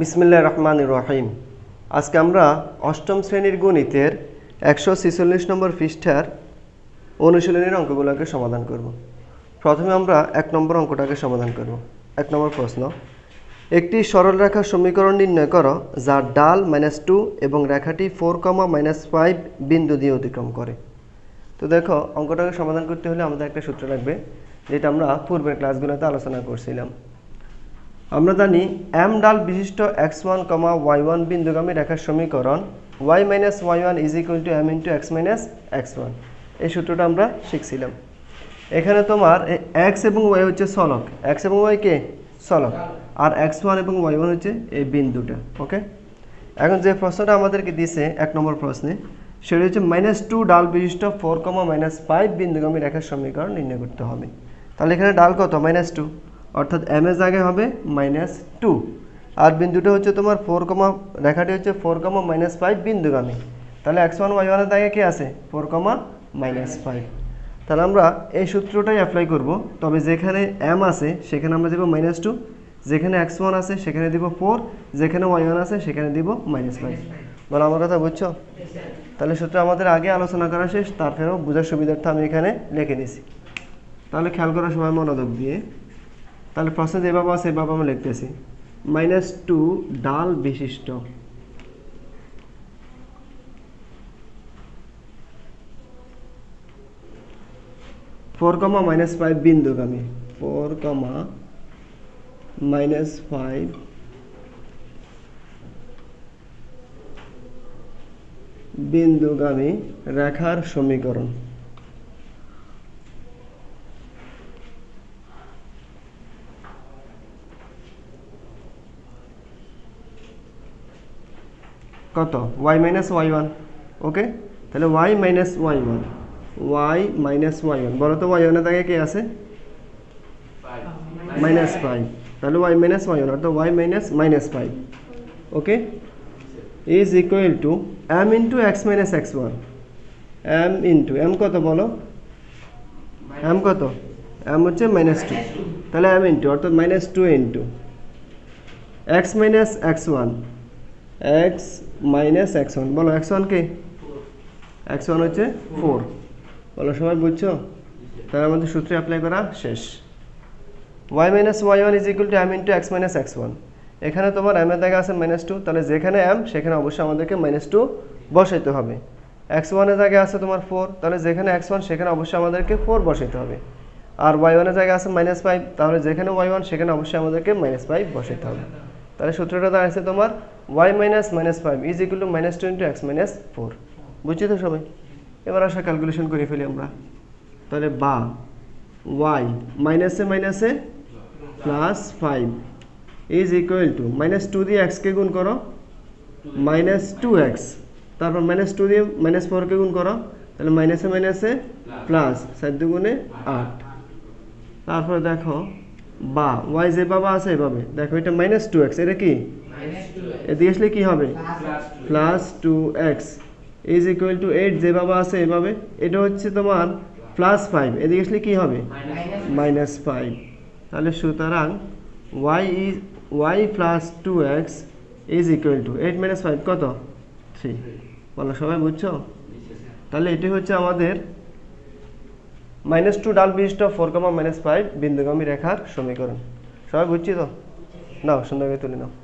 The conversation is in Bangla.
বিসমিল্লা রহমান রহিম আজকে আমরা অষ্টম শ্রেণীর গণিতের একশো ছেচল্লিশ নম্বর পৃষ্ঠার অনুশীলনীর অঙ্কগুলোকে সমাধান করব। প্রথমে আমরা এক নম্বর অঙ্কটাকে সমাধান করব এক নম্বর প্রশ্ন একটি সরল রেখা সমীকরণ নির্ণয় করো যার ডাল মাইনাস টু এবং রেখাটি ফোর কমা মাইনাস ফাইভ বিন্দু দিয়ে অতিক্রম করে তো দেখো অঙ্কটাকে সমাধান করতে হলে আমাদের একটা সূত্র লাগবে যেটা আমরা পূর্বের ক্লাসগুলোতে আলোচনা করছিলাম আমরা জানি এম ডাল বিশিষ্ট x one comma y one বিন্দুগামী রেখার সমীকরণ y minus y one is equal to m into x minus x one এই সূত্রটা আমরা শিখছিলাম এখানে তোমার এক্স এবং ওয়াই হচ্ছে সলক এক্স এবং ওয়াই কে সলক আর এক্স ওয়ান এবং ওয়াই ওয়ান হচ্ছে এই বিন্দুটা ওকে এখন যে প্রশ্নটা আমাদেরকে দিছে এক নম্বর প্রশ্নে সেটা হচ্ছে মাইনাস টু ডাল বিশিষ্ট ফোর কমা মাইনাস ফাইভ বিন্দুগামী রেখার সমীকরণ নির্ণয় করতে হবে তাহলে এখানে ডাল কত মাইনাস টু অর্থাৎ এম এর জায়গায় হবে মাইনাস টু আর বিন্দুটা হচ্ছে তোমার ফোর কমা রেখাটি হচ্ছে ফোর কমা মাইনাস ফাইভ বিন্দুগামী তাহলে এক্স ওয়ান ওয়াই ওয়ানের জায়গায় কী আছে ফোর কমা মাইনাস ফাইভ তাহলে আমরা এই সূত্রটাই অ্যাপ্লাই করব তবে যেখানে এম আছে সেখানে আমরা দেবো মাইনাস টু যেখানে এক্স ওয়ান আছে সেখানে দিব ফোর যেখানে ওয়াই ওয়ান আছে সেখানে দিব মাইনাস ফাইভ বলো আমার কথা বুঝছো তাহলে সূত্র আমাদের আগে আলোচনা করা শেষ তারপরেও বোঝার সুবিধার্থে আমি এখানে লিখে নিছি তাহলে খেয়াল করার সবাই মনোযোগ দিয়ে তাহলে প্রসেস এভাবে আছে এভাবে আমরা লিখতেছি মাইনাস টু ডাল বিশিষ্ট ফোর কমা মাইনাস ফাইভ বিন্দুগামী ফোর কমা মাইনাস ফাইভ বিন্দুগামী রেখার সমীকরণ কত y minus y one okay তাহলে y minus y one y minus y one বলো তো ওয়াই ওয়ানের আগে কে আছে মাইনাস ফাইভ তাহলে ওয়াই মাইনাস ওয়াই ওয়ান অর্থাৎ y minus minus five okay is equal to m into x minus x one m into m কত বলো এম কত এম হচ্ছে মাইনাস টু তাহলে এম ইন্টু অর্থাৎ minus two into x minus x one x minus x one বলো এক্স ওয়ান কে এক্স ওয়ান হচ্ছে ফোর বলো সবাই বুঝছো তার মধ্যে সূত্রে অ্যাপ্লাই করা শেষ y minus y one is equal to m into x minus x one এখানে তোমার এমের জায়গা আছে মাইনাস টু তাহলে যেখানে এম সেখানে অবশ্যই আমাদেরকে মাইনাস টু বসাইতে হবে এক্স ওয়ানের জায়গায় আছে তোমার ফোর তাহলে যেখানে এক্স ওয়ান সেখানে অবশ্যই আমাদেরকে ফোর বসাইতে হবে আর ওয়াই ওয়ানের জায়গায় আছে মাইনাস ফাইভ তাহলে যেখানে ওয়াই ওয়ান সেখানে অবশ্যই আমাদেরকে মাইনাস ফাইভ বসাইতে হবে তাহলে সূত্রটা দাঁড়িয়েছে তোমার y minus minus five is equal to minus twenty x minus four বুঝছি তো সবাই এবার আসা ক্যালকুলেশন করে ফেলি আমরা তাহলে বা ওয়াই মাইনাসে মাইনাসে plus five is equal to minus two দিয়ে এক্সকে গুণ করো মাইনাস টু এক্স তারপর মাইনাস টু দিয়ে মাইনাস ফোরকে গুণ করো তাহলে মাইনাসে মাইনাসে প্লাস সাত দুগুণে আট তারপর দেখো বা ওয়াই যে বাবা আছে এভাবে দেখো এটা মাইনাস টু এক্স এটা কি এদিকে আসলে কী হবে plus two x is equal to eight যেভাবে আছে এভাবে এটা হচ্ছে তোমার প্লাস ফাইভ এদিকে আসলে কী হবে মাইনাস ফাইভ তাহলে সুতরাং y is y plus two x is equal to eight minus five কত থ্রি বলো সবাই বুঝছো তাহলে এটি হচ্ছে আমাদের মাইনাস টু ডাল বিশিষ্ট ফোর কমা মাইনাস ফাইভ বিন্দুগামী রেখার সমীকরণ সবাই বুঝছি তো নাও সুন্দরভাবে তুলে নাও